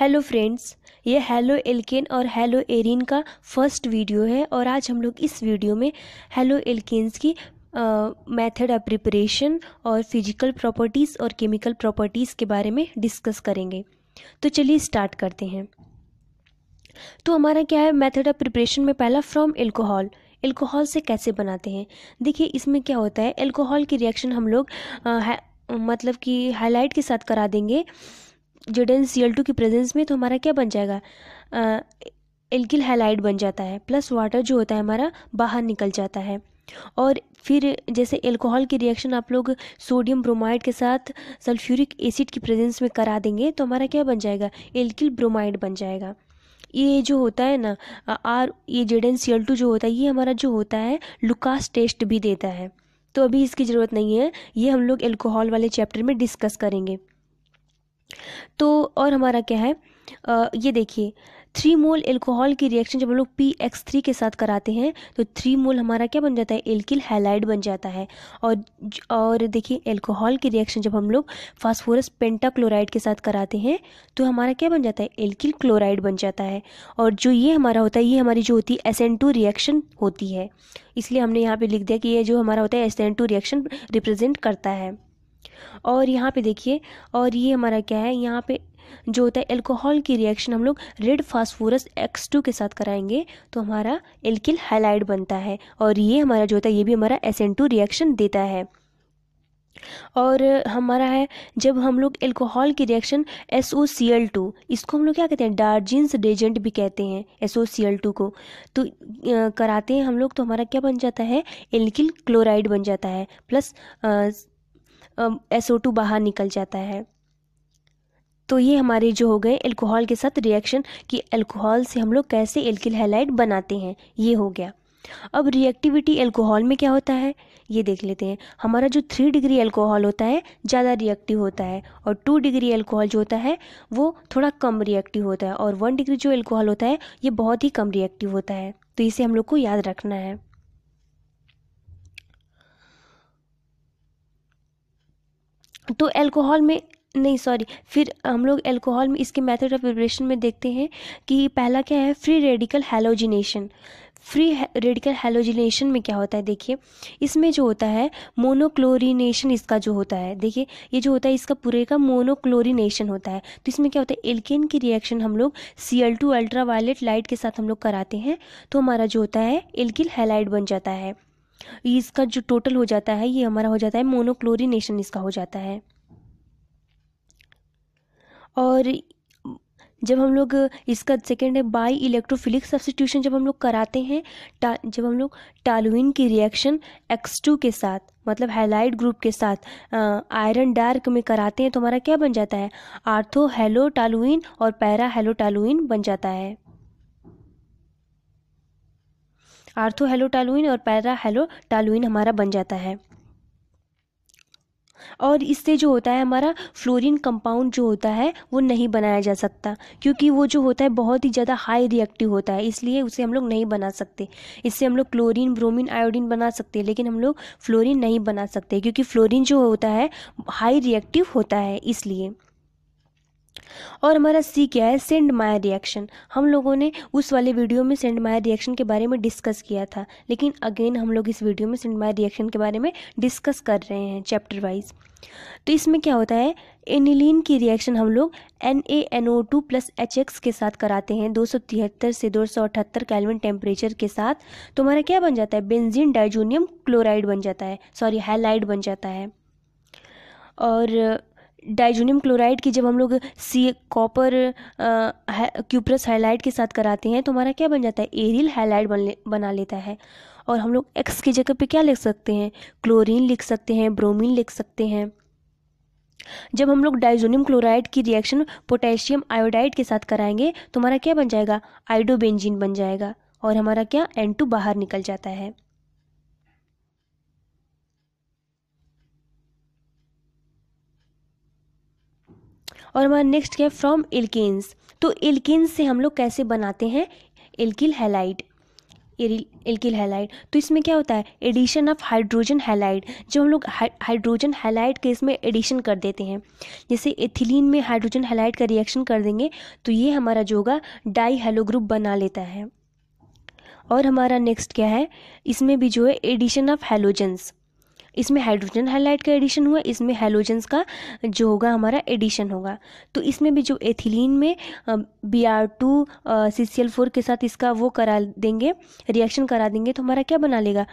hello friends ये haloalkane और haloarene का फर्स्ट वीडियो है और आज हम लोग इस वीडियो में हेलो एल्केन्स की मेथड ऑफ प्रिपरेशन और फिजिकल प्रॉपर्टीज़ और केमिकल प्रॉपर्टीज़ के बारे में डिस्कस करेंगे तो चलिए स्टार्ट करते हैं तो हमारा क्या है मेथड ऑफ प्रिपरेशन में पहला फ्रॉम एल्कोहल एल्कोहल से कैसे बनाते हैं देखिए इसमें क्या होता है एल्कोहल की रिएक्शन हम लोग आ, मतलब कि हाईलाइट के साथ करा देंगे Z N C L two की प्रेजेंस में तो हमारा क्या बन जाएगा एल्किल हैलाइड बन जाता है प्लस वाटर जो होता है हमारा बाहर निकल जाता है और फिर जैसे एल्कोहल की रिएक्शन आप लोग सोडियम ब्रोमाइड के साथ सल्फ्यूरिक एसिड की प्रेजेंस में करा देंगे तो हमारा क्या बन जाएगा एल्किल ब्रोमाइड बन जाएगा ये जो होता है ना आर ये Z N C L two जो होता है ये हमारा जो होता है लुकास टेस्ट भी देता है तो अभी इसकी ज़रूरत नहीं है ये हम लोग एल्कोहल वाले चैप्टर में डिस्कस करेंगे तो और हमारा क्या है आ, ये देखिए थ्री मोल एल्कोहल की रिएक्शन जब हम लोग पी एक्स थ्री के साथ कराते हैं तो थ्री मोल हमारा क्या बन जाता है एल्किल हैलाइड बन जाता है और और देखिए एल्कोहल की रिएक्शन जब हम लोग फास्फोरस पेंटाक्लोराइड के साथ कराते हैं तो हमारा क्या बन जाता है एल्किल क्लोराइड बन जाता है और जो ये हमारा होता है ये हमारी जो होती है एस टू रिएक्शन होती है इसलिए हमने यहाँ पर लिख दिया कि ये जो हमारा होता है एस टू रिएक्शन रिप्रेजेंट करता है और यहाँ पे देखिए और ये हमारा क्या है यहाँ पे जो होता है एल्कोहल की रिएक्शन हम लोग रेड फास्फोरस एक्स टू के साथ कराएंगे तो हमारा एल्किल हाइलाइड बनता है और ये हमारा जो होता है ये भी हमारा एस एन टू रिएक्शन देता है और हमारा है जब हम लोग एल्कोहल की reaction S O C L two इसको हम लोग क्या कहते हैं डार्जिन्स डेजेंट भी कहते हैं S O C L two को तो कराते हैं हम लोग तो हमारा क्या बन जाता है एल्किल क्लोराइड बन जाता है प्लस एस बाहर निकल जाता है तो ये हमारे जो हो गए अल्कोहल के साथ रिएक्शन कि अल्कोहल से हम लोग कैसे एल्किल हैलाइड बनाते हैं ये हो गया अब रिएक्टिविटी अल्कोहल में क्या होता है ये देख लेते हैं हमारा जो थ्री डिग्री अल्कोहल होता है ज़्यादा रिएक्टिव होता है और टू डिग्री अल्कोहल जो होता है वो थोड़ा कम रिएक्टिव होता है और वन डिग्री जो अल्कोहल होता है ये बहुत ही कम रिएक्टिव होता है तो इसे हम लोग को याद रखना है तो एल्कोहल में नहीं सॉरी फिर हम लोग एल्कोहल में इसके मेथड ऑफ वाइब्रेशन में देखते हैं कि पहला क्या है free radical halogenation free radical halogenation में क्या होता है देखिए इसमें जो होता है मोनोक्लोरिनेशन इसका जो होता है देखिए ये जो होता है इसका पूरे का मोनोक्लोरिनेशन होता है तो इसमें क्या होता है एल्केन की रिएक्शन हम लोग C L two ultra light के साथ हम लोग कराते हैं तो हमारा जो होता है एल्किल हेलाइड बन जाता है इसका जो टोटल हो जाता है ये हमारा हो जाता है मोनोक्लोरीनेशन इसका हो जाता है और जब हम लोग इसका सेकेंड है बाई इलेक्ट्रोफिलिक सब्सटीट्यूशन जब हम लोग कराते हैं जब हम लोग टालुइन की रिएक्शन X2 के साथ मतलब हैलाइड ग्रुप के साथ आयरन डार्क में कराते हैं तो हमारा क्या बन जाता है आर्थो हेलो टालुइन और पैरा हेलो टालुइन बन जाता है आर्थो हेलो टालुइन और पैरा हेलो टालुइन हमारा बन जाता है और इससे जो होता है हमारा फ्लोरीन कंपाउंड जो होता है वो नहीं बनाया जा सकता क्योंकि वो जो होता है बहुत ही ज़्यादा हाई रिएक्टिव होता है इसलिए उसे हम लोग नहीं बना सकते इससे हम लोग क्लोरीन ब्रोमीन आयोडीन बना सकते हैं लेकिन हम लोग फ्लोरीन नहीं बना सकते क्योंकि फ्लोरीन जो होता है हाई रिएक्टिव होता है इसलिए और हमारा सी क्या है सेंड माया रिएक्शन हम लोगों ने उस वाले वीडियो में सेंड माया रिएक्शन के बारे में डिस्कस किया था लेकिन अगेन हम लोग इस वीडियो में सेंड माया रिएक्शन के बारे में डिस्कस कर रहे हैं चैप्टर वाइज तो इसमें क्या होता है एनिलीन की रिएक्शन हम लोग N A N O two plus H X के साथ कराते हैं दो सौ तिहत्तर से दो सौ अठहत्तर कैलविन टेम्परेचर के साथ तो हमारा क्या बन जाता है बेंजीन डाइजोनियम क्लोराइड बन जाता है सॉरी हैलाइड बन जाता है और डाइजोनियम क्लोराइड की जब हम लोग सी कॉपर क्यूप्रस हाइलाइट के साथ कराते हैं तो हमारा क्या बन जाता है एरिल हाइलाइट बन ले, बना लेता है और हम लोग एक्स की जगह पे क्या लिख सकते हैं क्लोरीन लिख सकते हैं ब्रोमीन लिख सकते हैं जब हम लोग डाइजोनियम क्लोराइड की रिएक्शन पोटेशियम आयोडाइड के साथ कराएंगे तो हमारा क्या बन जाएगा आइडोबेंजिन बन जाएगा और हमारा क्या एन बाहर निकल जाता है और हमारा नेक्स्ट क्या है फ्रॉम इल्किन्स तो इल्किन्स से हम लोग कैसे बनाते हैं इल्किल हेलाइट एल्किल हैलाइड तो इसमें क्या होता है एडिशन ऑफ हाइड्रोजन हैलाइड जो हम लोग हाइड्रोजन हैलाइड के इसमें एडिशन कर देते हैं जैसे एथिलीन में हाइड्रोजन हैलाइड का रिएक्शन कर देंगे तो ये हमारा जो होगा डाई हेलो ग्रुप बना लेता है और हमारा नेक्स्ट क्या है इसमें भी जो है एडिशन ऑफ हेलोजन्स इसमें हाइड्रोजन हाइलाइट का एडिशन हुआ इसमें हेलोजन का जो होगा हमारा एडिशन होगा तो इसमें भी जो एथिलीन में B R two C C L four के साथ इसका वो करा देंगे रिएक्शन करा देंगे तो हमारा क्या बना लेगा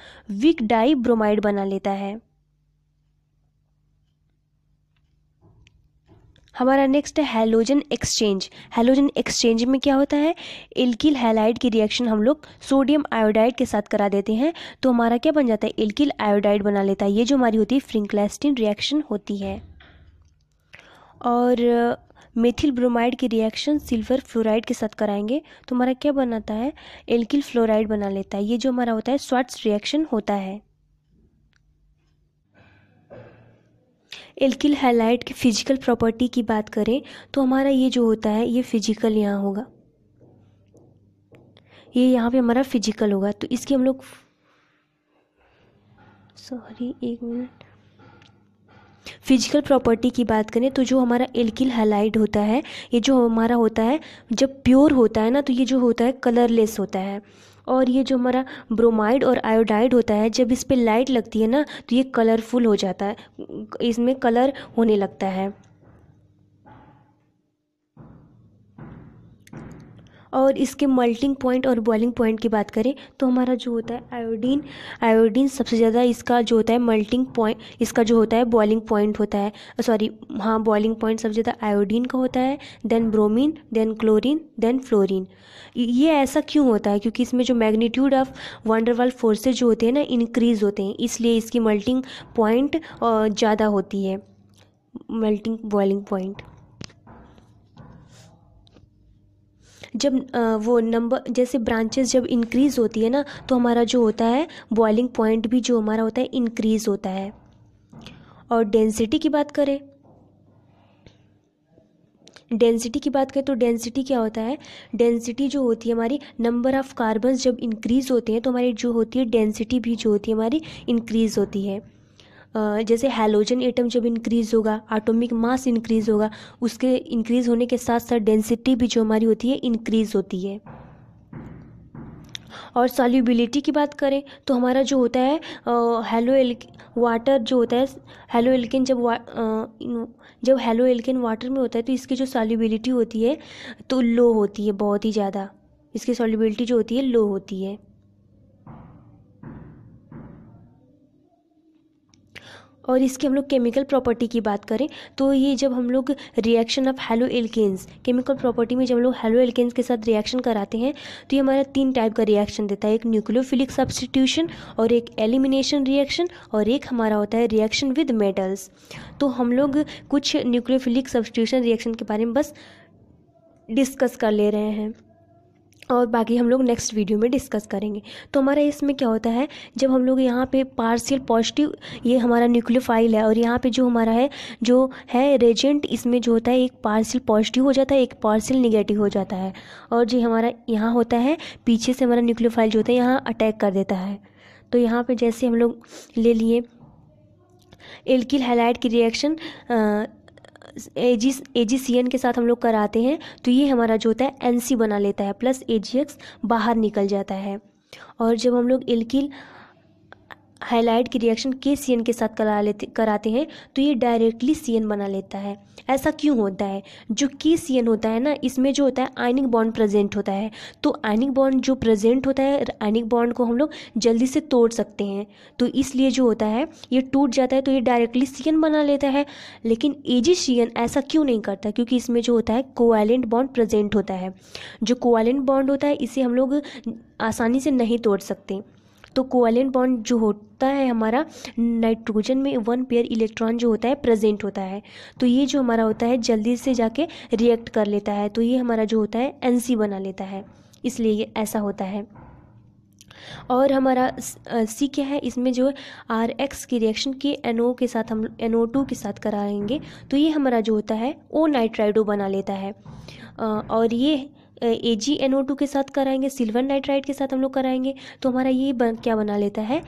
विक डाई ब्रोमाइड बना लेता है हमारा नेक्स्ट है हेलोजन एक्सचेंज हेलोजन एक्सचेंज में क्या होता है इल्किल हेलाइड की रिएक्शन हम लोग सोडियम आयोडाइड के साथ करा देते हैं तो हमारा क्या बन जाता है इल्किल आयोडाइड बना लेता है ये जो हमारी होती है फ्रिंकलेस्टिन रिएक्शन होती है और मेथिल uh, ब्रोमाइड की रिएक्शन सिल्वर फ्लोराइड के साथ कराएंगे तो हमारा क्या बनाता है एल्किल फ्लोराइड बना लेता है ये जो हमारा होता है स्वाट्स रिएक्शन होता है एल्किल हैलाइड की फिजिकल प्रॉपर्टी की बात करें तो हमारा ये जो होता है ये फिजिकल यहाँ होगा ये यहाँ पे हमारा फिजिकल होगा तो इसके हम लोग सॉरी एक मिनट फिजिकल प्रॉपर्टी की बात करें तो जो हमारा एल्किल हैलाइड होता है ये जो हमारा होता है जब प्योर होता है ना तो ये जो होता है कलरलेस होता है और ये जो हमारा ब्रोमाइड और आयोडाइड होता है जब इस पर लाइट लगती है ना तो ये कलरफुल हो जाता है इसमें कलर होने लगता है और इसके मल्टिंग पॉइंट और बॉइलिंग पॉइंट की बात करें तो हमारा जो होता है आयोडीन आयोडीन सबसे ज़्यादा इसका जो होता है मल्टिंग पॉइंट इसका जो होता है बॉइलिंग पॉइंट होता है सॉरी हाँ बॉइलिंग पॉइंट सबसे ज़्यादा आयोडीन का होता है then bromine then chlorine then fluorine ये ऐसा क्यों होता है क्योंकि इसमें जो मैग्नीट्यूड ऑफ वंडरवाल फोर्सेज जो होते हैं ना इंक्रीज होते हैं इसलिए इसकी मल्टिंग पॉइंट ज़्यादा होती है मेल्टिंग बॉइलिंग पॉइंट जब वो नंबर जैसे ब्रांचेस जब इंक्रीज़ होती है ना तो हमारा जो होता है बॉइलिंग पॉइंट भी जो हमारा होता है इंक्रीज़ होता है और डेंसिटी की बात करें डेंसिटी की बात करें तो डेंसिटी क्या होता है डेंसिटी जो होती है हमारी नंबर ऑफ़ कार्बन्स जब इंक्रीज़ होते हैं तो हमारी जो होती है डेंसिटी भी जो होती है हमारी इंक्रीज़ होती है जैसे हेलोजन एटम जब इंक्रीज़ होगा एटॉमिक मास इंक्रीज़ होगा उसके इंक्रीज़ होने के साथ साथ डेंसिटी भी जो हमारी होती है इंक्रीज़ होती है और सॉल्यूबिलिटी की बात करें तो हमारा जो होता है हेलो एल वाटर जो होता है हेलो एल्किन जब वा, आ, जब हेलो एल्किन वाटर में होता है तो इसकी जो सॉल्युबिलिटी होती है तो लो होती है बहुत ही ज़्यादा इसकी सॉल्युबिलिटी जो होती है लो होती है और इसकी हम लोग केमिकल प्रॉपर्टी की बात करें तो ये जब हम लोग reaction of haloalkanes chemical property में जब हम लोग हेलो एल्केन्स के साथ रिएक्शन कराते हैं तो ये हमारा तीन टाइप का रिएक्शन देता है एक न्यूक्लियोफिलिक सब्सटीट्यूशन और एक एलिमिनेशन रिएक्शन और एक हमारा होता है रिएक्शन विद मेटल्स तो हम लोग कुछ न्यूक्लियोफिलिक सब्सटीट्यूशन रिएक्शन के बारे में बस डिस्कस कर ले रहे हैं और बाकी हम लोग नेक्स्ट वीडियो में डिस्कस करेंगे तो हमारा इसमें क्या होता है जब हम लोग यहाँ पे पार्शियल पॉजिटिव ये हमारा न्यूक्लियोफाइल है और यहाँ पे जो हमारा है जो है रेजेंट इसमें जो होता है एक पार्शियल पॉजिटिव हो जाता है एक पार्शियल निगेटिव हो जाता है और जो हमारा यहाँ होता है पीछे से हमारा न्यूक्लियोफाइल जो होता है यहाँ अटैक कर देता है तो यहाँ पर जैसे हम लोग ले लिए एल्किल हैलाइड की reaction A G C N के साथ हम लोग कराते हैं तो ये हमारा जो होता है एन सी बना लेता है प्लस ए जी एक्स बाहर निकल जाता है और जब हम लोग एल्किल हाईलाइट की रिएक्शन के सी के साथ करा लेते कराते हैं तो ये डायरेक्टली सी बना लेता है ऐसा क्यों होता है जो के सी होता है ना इसमें जो होता है आइनिक बॉन्ड प्रेजेंट होता है तो आइनिक बॉन्ड जो प्रेजेंट होता है आइनिक बॉन्ड को हम लोग जल्दी से तोड़ सकते हैं तो इसलिए जो होता है ये टूट जाता है तो ये डायरेक्टली सी बना लेता है लेकिन एन ऐसा क्यों नहीं करता क्योंकि इसमें जो होता है कोवैलेंट बॉन्ड प्रेजेंट होता है जो कोवैलेंट बॉन्ड होता है इसे हम लोग आसानी से नहीं तोड़ सकते तो कोवेलेंट बॉन्ड जो होता है हमारा नाइट्रोजन में वन पेयर इलेक्ट्रॉन जो होता है प्रेजेंट होता है तो ये जो हमारा होता है जल्दी से जाके रिएक्ट कर लेता है तो ये हमारा जो होता है एन बना लेता है इसलिए ये ऐसा होता है और हमारा सी क्या है इसमें जो आर एक्स की रिएक्शन के एन NO के साथ हम एन टू के साथ कराएंगे तो ये हमारा जो होता है ओ नाइट्राइडो बना लेता है और ये ए जी एन ओ टू के साथ कराएंगे सिल्वर नाइट्राइड के साथ हम लोग कराएंगे तो हमारा ये बन, क्या बना लेता है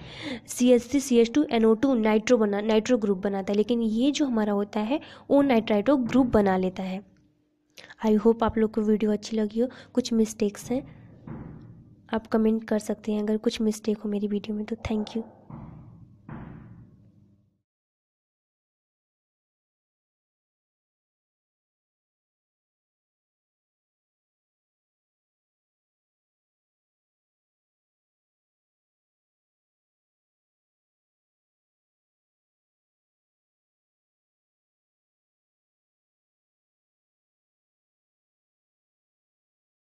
C S C C S two N O two nitro बना नाइट्रो ग्रुप बनाता है लेकिन ये जो हमारा होता है वो नाइट्राइटो ग्रुप बना लेता है आई होप आप लोग को वीडियो अच्छी लगी हो कुछ मिस्टेक्स हैं आप कमेंट कर सकते हैं अगर कुछ मिस्टेक हो मेरी वीडियो में तो थैंक यू